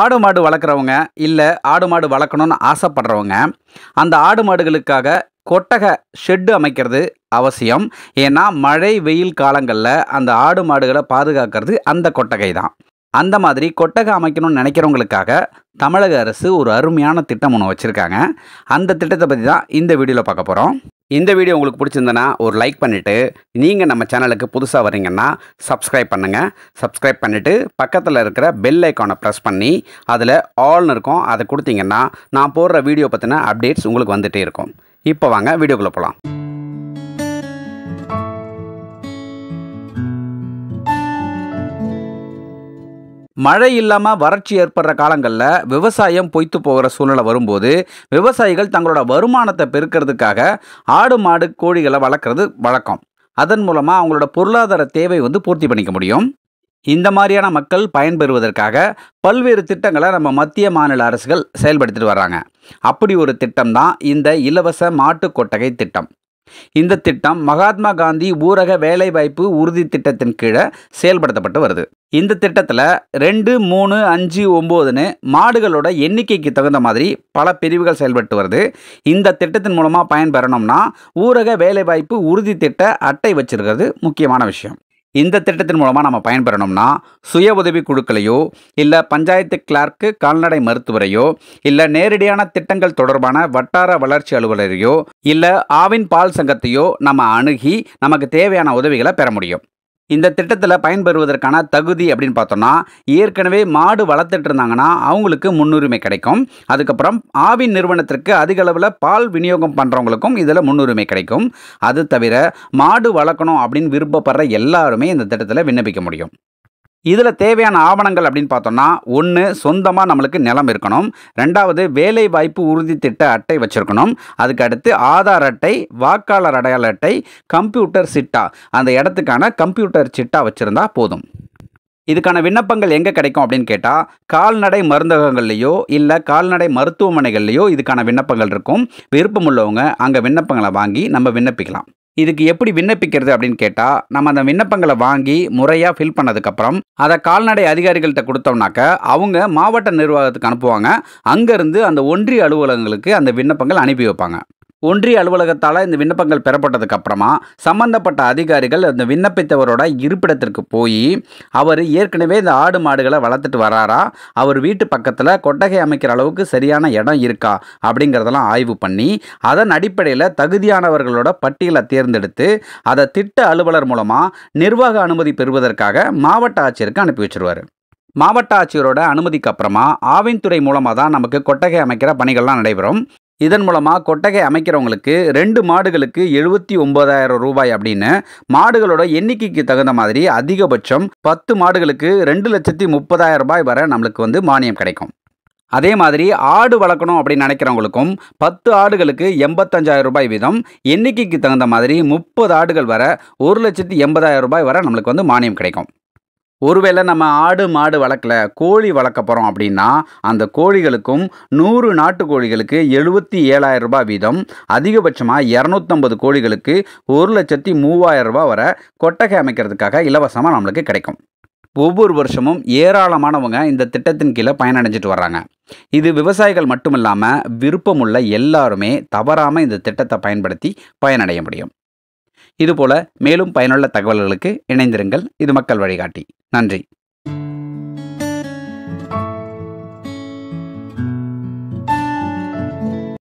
ஆடு மாடு வளர்க்குறவங்க இல்லை ஆடு மாடு வளர்க்கணும்னு ஆசைப்படுறவங்க அந்த ஆடு மாடுகளுக்காக கொட்டகை ஷெட்டு அமைக்கிறது அவசியம் ஏன்னா மழை வெயில் காலங்களில் அந்த ஆடு மாடுகளை பாதுகாக்கிறது அந்த கொட்டகை தான் அந்த மாதிரி கொட்டகை அமைக்கணும்னு நினைக்கிறவங்களுக்காக தமிழக அரசு ஒரு அருமையான திட்டம் ஒன்று வச்சுருக்காங்க அந்த திட்டத்தை பற்றி தான் இந்த வீடியோவில் பார்க்க போகிறோம் இந்த வீடியோ உங்களுக்கு பிடிச்சிருந்தனா ஒரு லைக் பண்ணிவிட்டு நீங்கள் நம்ம சேனலுக்கு புதுசாக வரீங்கன்னா சப்ஸ்கிரைப் பண்ணுங்கள் சப்ஸ்கிரைப் பண்ணிவிட்டு பக்கத்தில் இருக்கிற பெல் ஐக்கானை ப்ரெஸ் பண்ணி அதில் ஆல்னு இருக்கும் அதை கொடுத்தீங்கன்னா நான் போடுற வீடியோ பற்றின அப்டேட்ஸ் உங்களுக்கு வந்துகிட்டே இருக்கும் இப்போ வாங்க வீடியோக்குள்ளே போகலாம் மழை இல்லாமல் வறட்சி ஏற்படுற காலங்களில் விவசாயம் பொய்த்து போகிற சூழ்நிலை வரும்போது விவசாயிகள் தங்களோட வருமானத்தை பெருக்கிறதுக்காக ஆடு மாடு கோழிகளை வளர்க்குறது வழக்கம் அதன் மூலமாக அவங்களோட பொருளாதார தேவை வந்து பூர்த்தி பண்ணிக்க முடியும் இந்த மாதிரியான மக்கள் பயன்பெறுவதற்காக பல்வேறு திட்டங்களை நம்ம மத்திய மாநில அரசுகள் செயல்படுத்திட்டு வர்றாங்க அப்படி ஒரு திட்டம் தான் இந்த இலவச மாட்டு கொட்டகை திட்டம் இந்த திட்டம் மகாத்மா காந்தி ஊரக வேலைவாய்ப்பு உறுதி திட்டத்தின் கீழே செயல்படுத்தப்பட்டு வருது இந்த திட்டத்தில் ரெண்டு மூணு அஞ்சு ஒம்போதுன்னு மாடுகளோட எண்ணிக்கைக்கு தகுந்த மாதிரி பல பிரிவுகள் செயல்பட்டு வருது இந்த திட்டத்தின் மூலமாக பயன்பெறணும்னா ஊரக வேலைவாய்ப்பு உறுதி திட்ட அட்டை வச்சிருக்கிறது முக்கியமான விஷயம் இந்த திட்டத்தின் மூலமாக நம்ம பயன்பெறணும்னா சுய உதவி குழுக்களையோ இல்லை பஞ்சாயத்து கிளார்க்கு கால்நடை மருத்துவரையோ இல்லை நேரடியான திட்டங்கள் தொடர்பான வட்டார வளர்ச்சி அலுவலரையோ இல்லை ஆவின் பால் சங்கத்தையோ நம்ம அணுகி நமக்கு தேவையான உதவிகளை பெற முடியும் இந்த திட்டத்தில் பயன்பெறுவதற்கான தகுதி அப்படின்னு பார்த்தோம்னா ஏற்கனவே மாடு வளர்த்துட்டு இருந்தாங்கன்னா அவங்களுக்கு முன்னுரிமை கிடைக்கும் அதுக்கப்புறம் ஆவின் நிறுவனத்திற்கு அதிக அளவில் பால் விநியோகம் பண்ணுறவங்களுக்கும் இதில் முன்னுரிமை கிடைக்கும் அது தவிர மாடு வளர்க்கணும் அப்படின்னு விருப்பப்படுற எல்லாருமே இந்த திட்டத்தில் விண்ணப்பிக்க முடியும் இதில் தேவையான ஆவணங்கள் அப்படின்னு பார்த்தோம்னா ஒன்று சொந்தமாக நம்மளுக்கு நிலம் இருக்கணும் ரெண்டாவது வேலை வாய்ப்பு உறுதி திட்ட அட்டை வச்சுருக்கணும் அதுக்கு அடுத்து ஆதார் அட்டை வாக்காளர் அடையாள அட்டை கம்ப்யூட்டர் சிட்டா அந்த இடத்துக்கான கம்ப்யூட்டர் சிட்டா வச்சுருந்தா போதும் இதுக்கான விண்ணப்பங்கள் எங்கே கிடைக்கும் அப்படின்னு கேட்டால் கால்நடை மருந்தகங்கள்லேயோ இல்லை கால்நடை மருத்துவமனைகள்லேயோ இதுக்கான விண்ணப்பங்கள் இருக்கும் விருப்பம் உள்ளவங்க அங்கே விண்ணப்பங்களை வாங்கி நம்ம விண்ணப்பிக்கலாம் இதுக்கு எப்படி விண்ணப்பிக்கிறது அப்படின்னு கேட்டால் நம்ம அந்த விண்ணப்பங்களை வாங்கி முறையாக ஃபில் பண்ணதுக்கப்புறம் அதை கால்நடை அதிகாரிகள்கிட்ட கொடுத்தோம்னாக்க அவங்க மாவட்ட நிர்வாகத்துக்கு அனுப்புவாங்க அங்கேருந்து அந்த ஒன்றிய அலுவலகங்களுக்கு அந்த விண்ணப்பங்கள் அனுப்பி வைப்பாங்க ஒன்றிய அலுவலகத்தால் இந்த விண்ணப்பங்கள் பெறப்பட்டதுக்கு அப்புறமா சம்பந்தப்பட்ட அதிகாரிகள் அந்த விண்ணப்பித்தவரோட இருப்பிடத்திற்கு போய் அவர் ஏற்கனவே இந்த ஆடு மாடுகளை வளர்த்துட்டு வராரா அவர் வீட்டு பக்கத்தில் கொட்டகை அமைக்கிற அளவுக்கு சரியான இடம் இருக்கா அப்படிங்கிறதெல்லாம் ஆய்வு பண்ணி அதன் அடிப்படையில் தகுதியானவர்களோட பட்டியலை தேர்ந்தெடுத்து அதை திட்ட அலுவலர் மூலமாக நிர்வாக அனுமதி பெறுவதற்காக மாவட்ட ஆட்சியருக்கு அனுப்பி வச்சிருவார் மாவட்ட ஆட்சியரோட அனுமதிக்கு அப்புறமா ஆவின்துறை மூலமாக தான் நமக்கு கொட்டகை அமைக்கிற பணிகள்லாம் நடைபெறும் இதன் மூலமாக கொட்டகை அமைக்கிறவங்களுக்கு ரெண்டு மாடுகளுக்கு எழுபத்தி ஒன்பதாயிரம் ரூபாய் அப்படின்னு மாடுகளோட எண்ணிக்கைக்கு தகுந்த மாதிரி அதிகபட்சம் பத்து மாடுகளுக்கு ரெண்டு லட்சத்தி முப்பதாயிரம் ரூபாய் வரை நம்மளுக்கு வந்து மானியம் கிடைக்கும் அதே மாதிரி ஆடு வளர்க்கணும் அப்படின்னு நினைக்கிறவங்களுக்கும் பத்து ஆடுகளுக்கு எண்பத்தஞ்சாயிரம் ரூபாய் வீதம் எண்ணிக்கைக்கு தகுந்த மாதிரி முப்பது ஆடுகள் வர ஒரு லட்சத்தி எண்பதாயிரம் ரூபாய் வரை நம்மளுக்கு வந்து மானியம் கிடைக்கும் ஒருவேளை நம்ம ஆடு மாடு வளர்க்கல கோழி வளர்க்க போகிறோம் அப்படின்னா அந்த கோழிகளுக்கும் நூறு நாட்டு கோழிகளுக்கு எழுபத்தி ஏழாயிரம் ரூபாய் வீதம் அதிகபட்சமாக இரநூத்தம்பது கோழிகளுக்கு ஒரு லட்சத்தி மூவாயிரம் ரூபாய் வர கொட்டகை அமைக்கிறதுக்காக இலவசமாக நம்மளுக்கு கிடைக்கும் ஒவ்வொரு வருஷமும் ஏராளமானவங்க இந்த திட்டத்தின் கீழே பயனடைஞ்சிட்டு வர்றாங்க இது விவசாயிகள் மட்டும் இல்லாமல் விருப்பமுள்ள எல்லாருமே தவறாமல் இந்த திட்டத்தை பயன்படுத்தி பயனடைய முடியும் இதுபோல மேலும் பயனுள்ள தகவல்களுக்கு இணைந்திருங்கள் இது மக்கள் வழிகாட்டி நன்றி